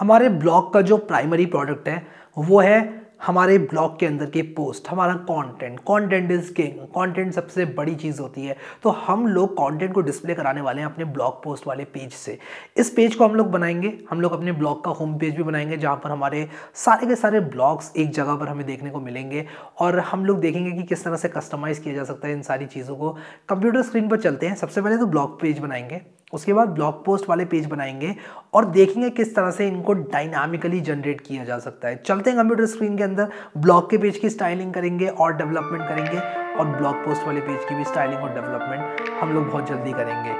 हमारे ब्लॉग का जो प्राइमरी प्रोडक्ट है वो है हमारे ब्लॉग के अंदर के पोस्ट हमारा content content is king content सबसे बड़ी चीज़ होती है तो हम लोग कंटेंट को डिस्प्ले कराने वाले हैं अपने ब्लॉग पोस्ट वाले पेज से इस पेज को हम लोग बनाएंगे हम लोग अपने ब्लॉग का होम पेज भी बनाएंगे जहाँ पर हमारे सारे के सारे ब्लॉग्स एक जगह पर हमें देखने को मिलेंगे और हम लोग देखेंगे कि किस तरह से कस्टमाइज़ किया जा सकता है इन सारी चीज़ों को कंप्यूटर स्क्रीन पर चलते हैं सबसे पहले तो ब्लॉग पेज बनाएंगे उसके बाद ब्लॉग पोस्ट वाले पेज बनाएंगे और देखेंगे किस तरह से इनको डायनामिकली जनरेट किया जा सकता है चलते हैं कंप्यूटर स्क्रीन के अंदर ब्लॉग के पेज की स्टाइलिंग करेंगे और डेवलपमेंट करेंगे और ब्लॉग पोस्ट वाले पेज की भी स्टाइलिंग और डेवलपमेंट हम लोग बहुत जल्दी करेंगे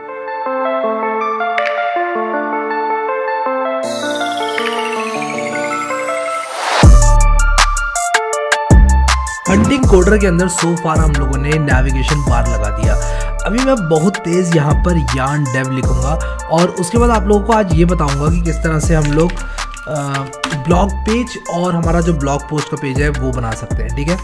हंटिंग कोडर के अंदर सो फार हम लोगों ने नेविगेशन बार लगा दिया अभी मैं बहुत तेज़ यहाँ पर यान डेव लिखूँगा और उसके बाद आप लोगों को आज ये बताऊँगा कि किस तरह से हम लोग ब्लॉग पेज और हमारा जो ब्लॉग पोस्ट का पेज है वो बना सकते हैं ठीक है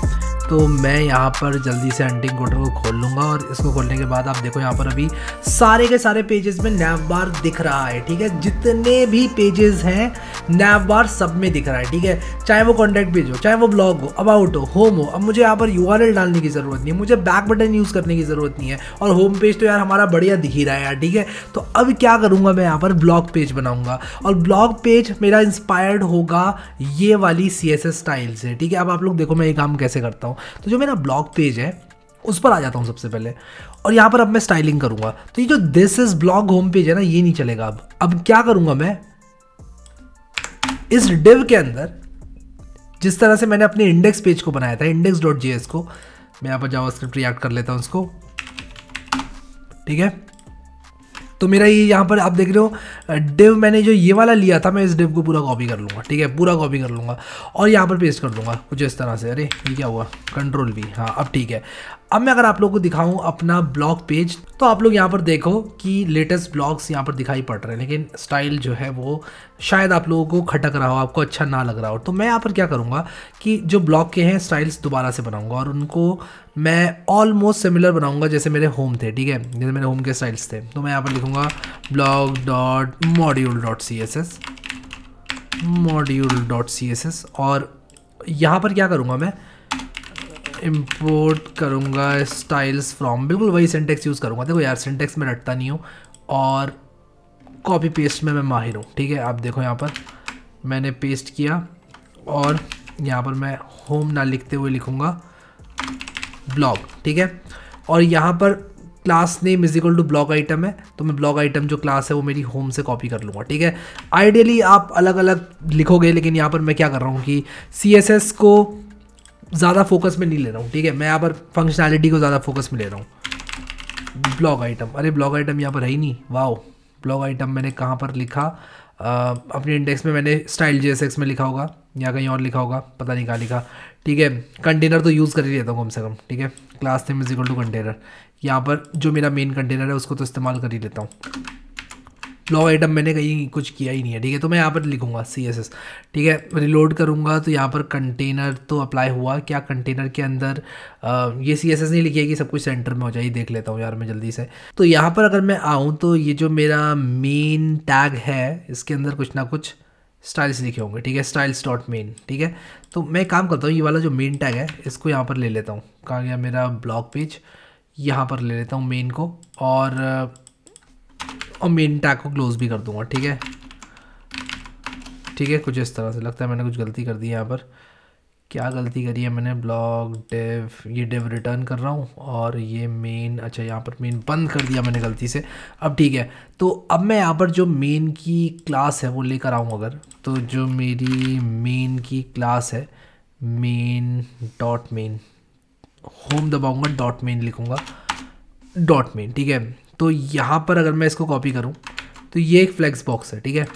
तो मैं यहाँ पर जल्दी से हंटिंग कोटर को खोल लूँगा और इसको खोलने के बाद आप देखो यहाँ पर अभी सारे के सारे पेजेस में नैब बार दिख रहा है ठीक है जितने भी पेजेस हैं नैव बार सब में दिख रहा है ठीक है चाहे वो कॉन्टैक्ट पेज हो चाहे वो ब्लॉग हो अबाउट हो होम हो अब मुझे यहाँ पर यू डालने की ज़रूरत नहीं है मुझे बैक बटन यूज़ करने की ज़रूरत नहीं है और होम पेज तो यार हमारा बढ़िया दिख ही रहा है यार ठीक है तो अब क्या करूँगा मैं यहाँ पर ब्लॉग पेज बनाऊँगा और ब्लॉग पेज मेरा इंस्पायर्ड होगा ये वाली सी स्टाइल से ठीक है अब आप लोग देखो मैं ये काम कैसे करता हूँ तो जो मेरा ब्लॉग पेज है उस पर आ जाता हूँ सबसे पहले और यहाँ पर अब मैं स्टाइलिंग करूँगा तो ये जो this is blog home page है ना ये नहीं चलेगा अब अब क्या करूँगा मैं इस डिव के अंदर जिस तरह से मैंने अपने इंडेक्स पेज को बनाया था इंडेक्स डॉट जी को मैं यहाँ पर जावा स्क्रिप्ट रिएक्ट कर लेता हूँ उसको ठीक है तो मेरा ये यहाँ पर आप देख रहे हो डिव मैंने जो ये वाला लिया था मैं इस डिव को पूरा कॉपी कर लूँगा ठीक है पूरा कॉपी कर लूँगा और यहाँ पर पेस्ट कर दूँगा कुछ इस तरह से अरे ये क्या हुआ कंट्रोल भी हाँ अब ठीक है अब मैं अगर आप लोग को दिखाऊं अपना ब्लॉग पेज तो आप लोग यहाँ पर देखो कि लेटेस्ट ब्लॉग्स यहाँ पर दिखाई पड़ रहे हैं लेकिन स्टाइल जो है वो शायद आप लोगों को खटक रहा हो आपको अच्छा ना लग रहा हो तो मैं यहाँ पर क्या करूँगा कि जो ब्लॉग के हैं स्टाइल्स दोबारा से बनाऊँगा और उनको मैं ऑलमोस्ट सिमिलर बनाऊँगा जैसे मेरे होम थे ठीक है जैसे मेरे होम के स्टाइल्स थे तो मैं यहाँ पर लिखूँगा blog dot module dot C S S module dot C S S और यहाँ पर क्या करूँगा मैं इम्पोर्ट करूँगा स्टाइल्स फ्रॉम बिल्कुल वही सिंटेक्स यूज़ करूँगा देखो यार सिंटेक्स में रटता नहीं हूँ और कॉपी पेस्ट में मैं माहिर हूँ ठीक है आप देखो यहाँ पर मैंने पेस्ट किया और यहाँ पर मैं होम ना लिखते हुए लिखूँगा ब्लॉग ठीक है और यहाँ पर class name is equal to blog item है तो मैं ब्लॉग आइटम जो क्लास है वो मेरी होम से कॉपी कर लूँगा ठीक है आइडियली आप अलग अलग लिखोगे लेकिन यहाँ पर मैं क्या कर रहा हूँ कि सी को ज़्यादा फोकस में नहीं ले रहा हूँ ठीक है मैं यहाँ पर फंक्शनैलिटी को ज़्यादा फोकस में ले रहा हूँ ब्लॉग आइटम अरे ब्लॉग आइटम यहाँ पर है ही नहीं वाह ब्लॉग आइटम मैंने कहाँ पर लिखा आ, अपने इंडेक्स में मैंने स्टाइल जे में लिखा होगा या कहीं और लिखा होगा पता नहीं कहाँ लिखा ठीक है कंटेनर तो यूज़ कर ही लेता हूँ कम से कम ठीक है क्लास थे इज इक्वल टू कंटेनर यहाँ पर जो मेरा मेन कंटेनर है उसको तो इस्तेमाल कर ही लेता हूँ लॉ आइटम मैंने कहीं कुछ किया ही नहीं है ठीक है तो मैं यहाँ पर लिखूँगा सी एस एस ठीक है रिलोड करूँगा तो यहाँ पर कंटेनर तो अप्लाई हुआ क्या कंटेनर के अंदर आ, ये सी एस एस नहीं लिखी है कि सब कुछ सेंटर में हो जाए देख लेता हूँ यार मैं जल्दी से तो यहाँ पर अगर मैं आऊँ तो ये जो मेरा मेन टैग है इसके अंदर कुछ ना कुछ स्टाइल्स लिखे होंगे ठीक है स्टाइल्स डॉट मेन ठीक है तो मैं काम करता हूँ ये वाला जो मेन टैग है इसको यहाँ पर ले लेता हूँ कहाँ गया मेरा ब्लॉग पेज यहाँ पर ले लेता हूँ मेन को और और मेन टैग को क्लोज भी कर दूंगा ठीक है ठीक है कुछ इस तरह से लगता है मैंने कुछ गलती कर दी है यहाँ पर क्या गलती करी है मैंने ब्लॉग डेव ये डेव रिटर्न कर रहा हूँ और ये मेन अच्छा यहाँ पर मेन बंद कर दिया मैंने गलती से अब ठीक है तो अब मैं यहाँ पर जो मेन की क्लास है वो लेकर आऊँ अगर तो जो मेरी मेन की क्लास है मेन डॉट मेन होम दबाऊँगा डॉट मेन लिखूँगा डॉट मेन ठीक है तो यहाँ पर अगर मैं इसको कॉपी करूँ तो ये एक फ्लैक्स बॉक्स है ठीक है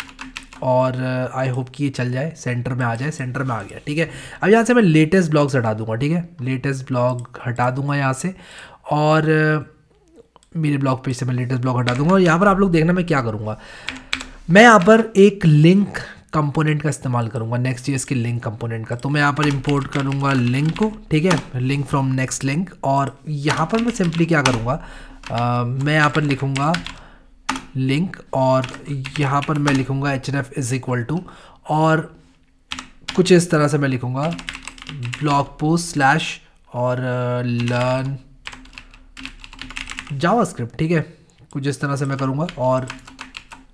और आई uh, होप कि ये चल जाए सेंटर में आ जाए सेंटर में आ गया ठीक है अब यहाँ से मैं लेटेस्ट ब्लॉग्स हटा दूँगा ठीक है लेटेस्ट ब्लॉग हटा दूँगा यहाँ से और uh, मेरे ब्लॉग पेज से मैं लेटेस्ट ब्लॉग हटा दूँगा और यहाँ पर आप लोग देखना मैं क्या करूँगा मैं यहाँ पर एक लिंक कंपोनेंट का इस्तेमाल करूँगा नेक्स्ट ईयर के लिंक कंपोनेंट का तो मैं यहाँ पर इम्पोर्ट करूँगा लिंक को ठीक है लिंक फ्रॉम नेक्स्ट लिंक और यहाँ पर मैं सिंपली क्या करूँगा आ, मैं यहाँ पर लिखूँगा लिंक और यहाँ पर मैं लिखूँगा H N F is equal to और कुछ इस तरह से मैं लिखूँगा ब्लॉग पोस्ट स्लैश और लर्न जावा स्क्रिप्ट ठीक है कुछ इस तरह से मैं करूँगा और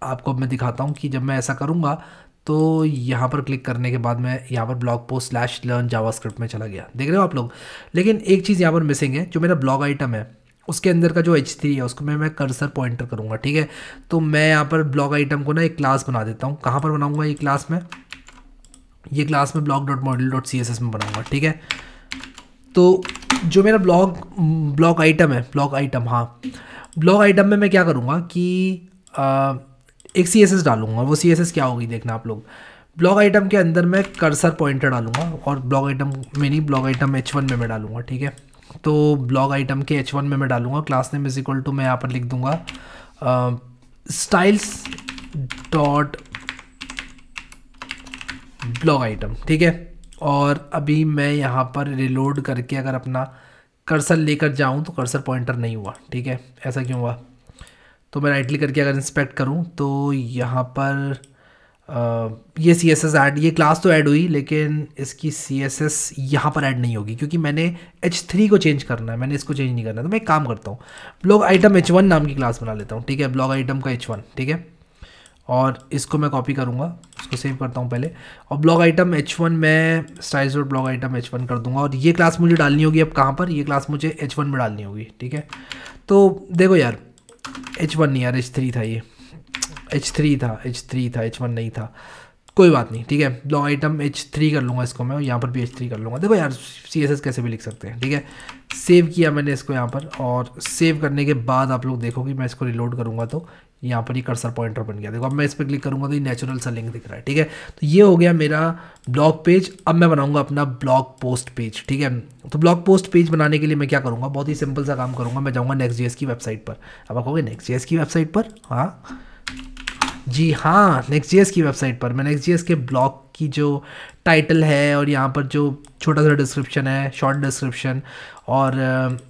आपको मैं दिखाता हूँ कि जब मैं ऐसा करूँगा तो यहाँ पर क्लिक करने के बाद मैं यहाँ पर blog post slash learn JavaScript में चला गया देख रहे हो आप लोग लेकिन एक चीज़ यहाँ पर मिसिंग है जो मेरा ब्लॉग आइटम है उसके अंदर का जो एच थ्री है उसको मैं मैं कर्सर पॉइंटर करूँगा ठीक है तो मैं यहाँ पर ब्लॉग आइटम को ना एक क्लास बना देता हूँ कहाँ पर बनाऊँगा ये क्लास में ये क्लास में blog dot model dot C S S में बनाऊँगा ठीक है तो जो मेरा ब्लॉग ब्लॉग आइटम है ब्लॉग आइटम हाँ ब्लॉग आइटम में मैं क्या करूँगा कि आ, एक सी एस एस डालूँगा वो सी एस एस क्या होगी देखना आप लोग ब्लॉग आइटम के अंदर मैं कर्सर पॉइंटर डालूंगा और ब्लॉग आइटम में नहीं ब्लॉग आइटम एच वन में मैं डालूंगा ठीक है तो ब्लॉग आइटम के एच वन में मैं डालूंगा class name is equal to मैं यहाँ पर लिख दूंगा स्टाइल्स डॉट ब्लॉग आइटम ठीक है और अभी मैं यहाँ पर रिलोड करके अगर अपना कर्सर लेकर जाऊँ तो कर्सर पॉइंटर नहीं हुआ ठीक है ऐसा क्यों हुआ तो मैं राइटली करके अगर इंस्पेक्ट करूँ तो यहाँ पर ये सी एस एस ऐड ये क्लास तो ऐड हुई लेकिन इसकी सी एस एस यहाँ पर ऐड नहीं होगी क्योंकि मैंने एच थ्री को चेंज करना है मैंने इसको चेंज नहीं करना तो मैं एक काम करता हूँ ब्लॉग आइटम एच वन नाम की क्लास बना लेता हूँ ठीक है ब्लॉग आइटम का एच वन ठीक है और इसको मैं कॉपी करूँगा इसको सेव करता हूँ पहले और ब्लॉग आइटम एच वन मैं styles dot blog item H one कर दूँगा और ये क्लास मुझे डालनी होगी अब कहाँ पर ये क्लास मुझे एच वन में डालनी होगी ठीक है तो देखो यार एच वन नहीं यार एच थ्री था ये एच थ्री था एच थ्री था एच वन नहीं था कोई बात नहीं ठीक है लॉ आइटम एच थ्री कर लूँगा इसको मैं यहाँ पर भी एच थ्री कर लूँगा देखो यार सी एस एस कैसे भी लिख सकते हैं ठीक है सेव किया मैंने इसको यहाँ पर और सेव करने के बाद आप लोग देखोगे मैं इसको रिलोड करूँगा तो यहाँ पर ही कर्सर पॉइंटर बन गया देखो अब मैं इस पर क्लिक करूँगा तो ये नेचुरल सा लिंक दिख रहा है ठीक है तो ये हो गया मेरा ब्लॉग पेज अब मैं बनाऊँगा अपना ब्लॉग पोस्ट पेज ठीक है तो ब्लॉग पोस्ट पेज बनाने के लिए मैं क्या करूँगा बहुत ही सिंपल सा काम करूँगा मैं जाऊँगा नेक्स्ट जी की वेबसाइट पर अब आप कहोगे नेक्स्ट की वेबसाइट पर हाँ जी हाँ नेक्स्ट की वेबसाइट पर मैं नेक्स्ट जी के ब्लॉग की जो टाइटल है और यहाँ पर जो छोटा सा डिस्क्रिप्शन है शॉर्ट डिस्क्रिप्शन और uh,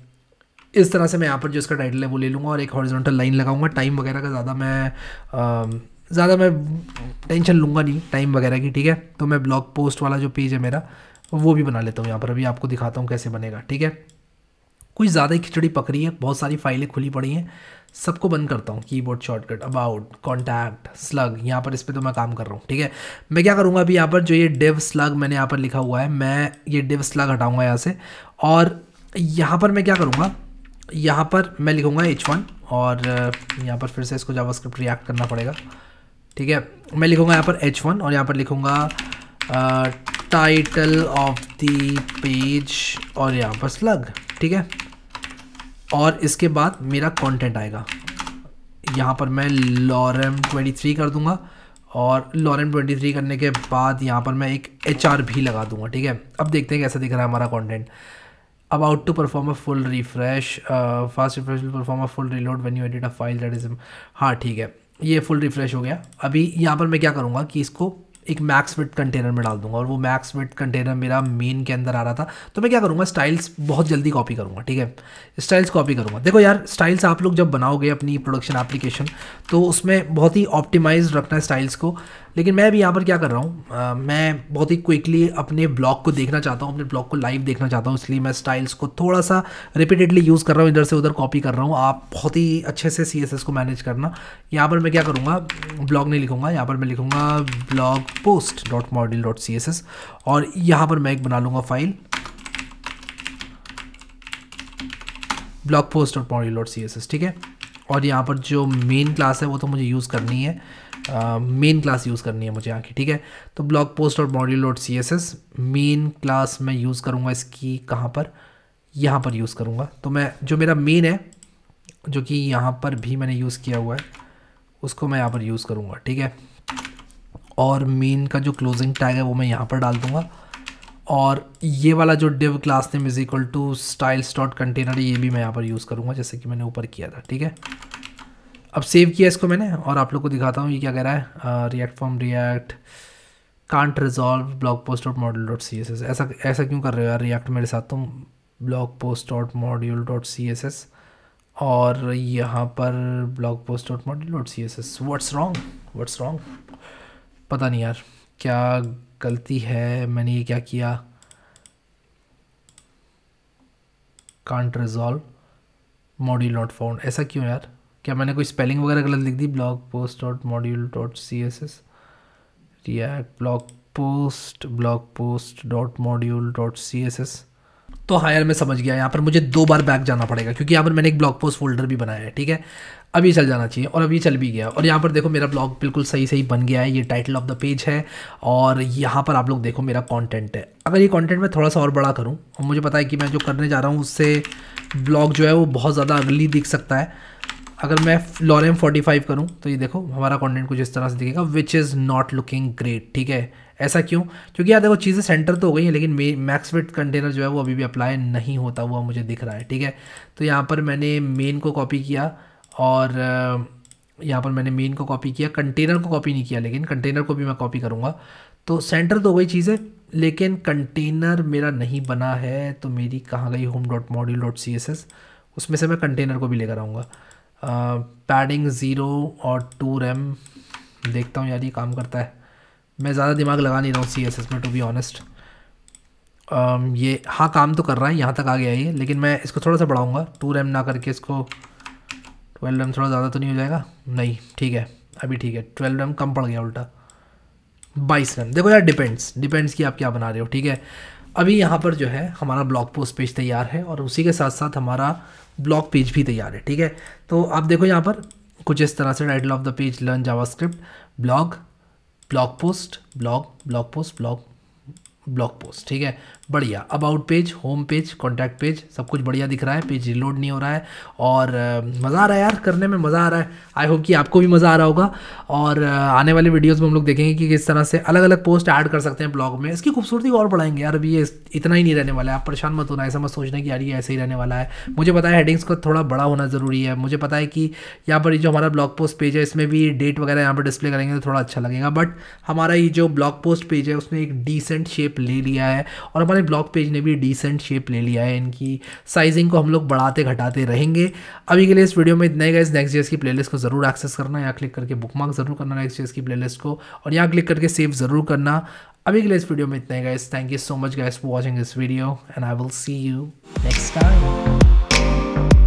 इस तरह से मैं यहाँ पर जो इसका टाइटल है वो ले लूँगा और एक हॉरिजॉन्टल लाइन लगाऊंगा टाइम वगैरह का ज़्यादा मैं um, ज़्यादा मैं टेंशन लूँगा नहीं टाइम वगैरह की ठीक है तो मैं ब्लॉग पोस्ट वाला जो पेज है मेरा वो भी बना लेता हूँ यहाँ पर अभी आपको दिखाता हूँ कैसे बनेगा ठीक है कुछ ज़्यादा ही खिचड़ी पकड़ी है बहुत सारी फाइलें खुली पड़ी हैं सबको बंद करता हूँ keyboard shortcut about contact slug यहाँ पर इस पर तो मैं काम कर रहा हूँ ठीक है मैं क्या करूँगा अभी यहाँ पर जो ये डिव स्लग मैंने यहाँ पर लिखा हुआ है मैं ये डिव स्लग हटाऊँगा यहाँ से और यहाँ पर मैं क्या करूँगा यहाँ पर मैं लिखूँगा एच वन और यहाँ पर फिर से इसको स्क्रिप्ट रिएक्ट करना पड़ेगा ठीक है मैं लिखूँगा यहाँ पर एच वन और यहाँ पर लिखूँगा टाइटल ऑफ द पेज और यहाँ पर स्लग ठीक है और इसके बाद मेरा कंटेंट आएगा यहाँ पर मैं लॉरम 23 कर दूंगा और लॉरम 23 करने के बाद यहाँ पर मैं एक एच भी लगा दूंगा ठीक है अब देखते हैं कैसा दिख रहा है हमारा content about to perform a full refresh uh, refresh perform will perform a full reload when you edit a file हाँ ठीक है ये फुल रिफ्रेश हो गया अभी यहाँ पर मैं क्या करूँगा कि इसको एक मैक्स विट कंटेनर में डाल दूंगा और वो मैक्स विट कंटेनर मेरा मेन के अंदर आ रहा था तो मैं क्या करूँगा स्टाइल्स बहुत जल्दी कॉपी करूँगा ठीक है स्टाइल्स कॉपी करूँगा देखो यार स्टाइल्स आप लोग जब बनाओगे अपनी प्रोडक्शन एप्लीकेशन तो उसमें बहुत ही ऑप्टिमाइज रखना है स्टाइल्स को लेकिन मैं भी यहाँ पर क्या कर रहा हूँ मैं बहुत ही क्विकली अपने ब्लॉग को देखना चाहता हूँ अपने ब्लॉग को लाइव देखना चाहता हूँ इसलिए मैं स्टाइल्स को थोड़ा सा रिपीटेडली यूज़ कर रहा हूँ इधर से उधर कॉपी कर रहा हूँ आप बहुत ही अच्छे से सी को मैनेज करना यहाँ पर मैं क्या करूँगा ब्लॉग नहीं लिखूँगा यहाँ पर मैं लिखूँगा blog post dot model dot C S S और यहाँ पर मैं एक बना लूँगा file blog post dot model dot C S S ठीक है और यहाँ पर जो मेन क्लास है वो तो मुझे यूज़ करनी है मेन क्लास यूज़ करनी है मुझे यहाँ की ठीक है तो ब्लॉग पोस्ट और मॉड्यूल और C S S main class मैं यूज़ करूँगा इसकी कहाँ पर यहाँ पर यूज़ करूँगा तो मैं जो मेरा मेन है जो कि यहाँ पर भी मैंने यूज़ किया हुआ है उसको मैं यहाँ पर यूज़ करूँगा ठीक है और मेन का जो क्लोजिंग टैग है वो मैं यहाँ पर डाल दूँगा और ये वाला जो div class name is equal to styles dot container ये भी मैं यहाँ पर यूज़ करूँगा जैसे कि मैंने ऊपर किया था ठीक है अब सेव किया इसको मैंने और आप लोग को दिखाता हूँ ये क्या कह रहा है React form React can't resolve blog post dot module dot C S S ऐसा ऐसा क्यों कर रहे हो यार रिएक्ट मेरे साथ तुम blog post dot module dot C S S और यहाँ पर blog post dot module dot C S S what's wrong what's wrong पता नहीं यार क्या गलती है मैंने ये क्या किया can't resolve module not found ऐसा क्यों यार क्या मैंने कोई स्पेलिंग वगैरह गलत लिख दी blog post dot module dot C S S React blog post blog post dot module dot C S S तो हाँ यार मैं समझ गया यहाँ पर मुझे दो बार बैक जाना पड़ेगा क्योंकि यहाँ पर मैंने एक ब्लॉग पोस्ट फोल्डर भी बनाया है ठीक है अभी चल जाना चाहिए और अभी चल भी गया और यहाँ पर देखो मेरा ब्लॉग बिल्कुल सही सही बन गया है ये टाइटल ऑफ द पेज है और यहाँ पर आप लोग देखो मेरा कॉन्टेंट है अगर ये कॉन्टेंट मैं थोड़ा सा और बड़ा करूँ और मुझे पता है कि मैं जो करने जा रहा हूँ उससे ब्लॉग जो है वो बहुत ज़्यादा अगली दिख सकता है अगर मैं लॉरेम फोर्टी फाइव करूँ तो ये देखो हमारा कंटेंट कुछ इस तरह से दिखेगा which is not looking great ठीक है ऐसा क्यों क्योंकि यार देखो चीज़ें सेंटर तो हो गई हैं लेकिन मैक्स फिट कंटेनर जो है वो अभी भी अप्लाई नहीं होता हुआ मुझे दिख रहा है ठीक है तो यहाँ पर मैंने मेन को कॉपी किया और यहाँ पर मैंने मेन को कॉपी किया कंटेनर को कॉपी नहीं किया लेकिन कंटेनर को भी मैं कॉपी करूँगा तो सेंटर तो हो गई चीज़ें लेकिन कंटेनर मेरा नहीं बना है तो मेरी कहाँ गई home dot module dot C S S उसमें से मैं कंटेनर को भी लेकर आऊँगा पैडिंग ज़ीरो और टू रैम देखता हूँ यार ये काम करता है मैं ज़्यादा दिमाग लगा नहीं रहा हूँ सी एस एस में टू बी ऑनेस्ट ये हाँ काम तो कर रहा है यहाँ तक आ गया ये लेकिन मैं इसको थोड़ा सा बढ़ाऊँगा टू रैम ना करके इसको ट्वेल्व रैम थोड़ा ज़्यादा तो नहीं हो जाएगा नहीं ठीक है अभी ठीक है ट्वेल्व रैम कम पड़ गया उल्टा बाईस रैम देखो यार डिपेंड्स डिपेंड्स कि आप क्या बना रहे हो ठीक है अभी यहाँ पर जो है हमारा ब्लॉग पोस्ट पेज तैयार है और उसी के साथ साथ हमारा ब्लॉग पेज भी तैयार है ठीक है तो आप देखो यहाँ पर कुछ इस तरह से title of the page learn JavaScript blog blog post blog blog post blog blog post ठीक है बढ़िया about page home page contact page सब कुछ बढ़िया दिख रहा है पेज रिलोड नहीं हो रहा है और मज़ा आ रहा है यार करने में मज़ा आ रहा है आई होप कि आपको भी मज़ा आ रहा होगा और आने वाले वीडियोस में हम लोग देखेंगे कि किस तरह से अलग अलग पोस्ट ऐड कर सकते हैं ब्लॉग में इसकी खूबसूरती और बढ़ाएंगे यार अभी ये इतना ही नहीं रहने वाला है आप परेशान मत होना ऐसा मत सोचना कि यार ये ऐसे ही रहने वाला है मुझे पता है हेडिंग्स का थोड़ा बड़ा होना ज़रूरी है मुझे पता है कि यहाँ पर जो हमारा ब्लॉग पोस्ट पेज है इसमें भी डेट वगैरह यहाँ पर डिस्प्ले करेंगे तो थोड़ा अच्छा लगेगा बट हमारा ये जो ब्लॉग पोस्ट पेज है उसने एक डिसेंट शेप ले लिया है और हमारे हमारे ब्लॉग पेज ने भी डिसेंट शेप ले लिया है इनकी साइजिंग को हम लोग बढ़ाते घटाते रहेंगे अभी के लिए इस वीडियो में इतना ही गाइज नेक्स्ट जेस की प्लेलिस्ट को ज़रूर एक्सेस करना यहाँ क्लिक करके बुक जरूर करना नेक्स्ट जेस की प्लेलिस्ट को और यहाँ क्लिक करके सेव ज़रूर करना अभी के लिए इस वीडियो में इतना ही guys thank you so much guys for watching this video and I will see you next time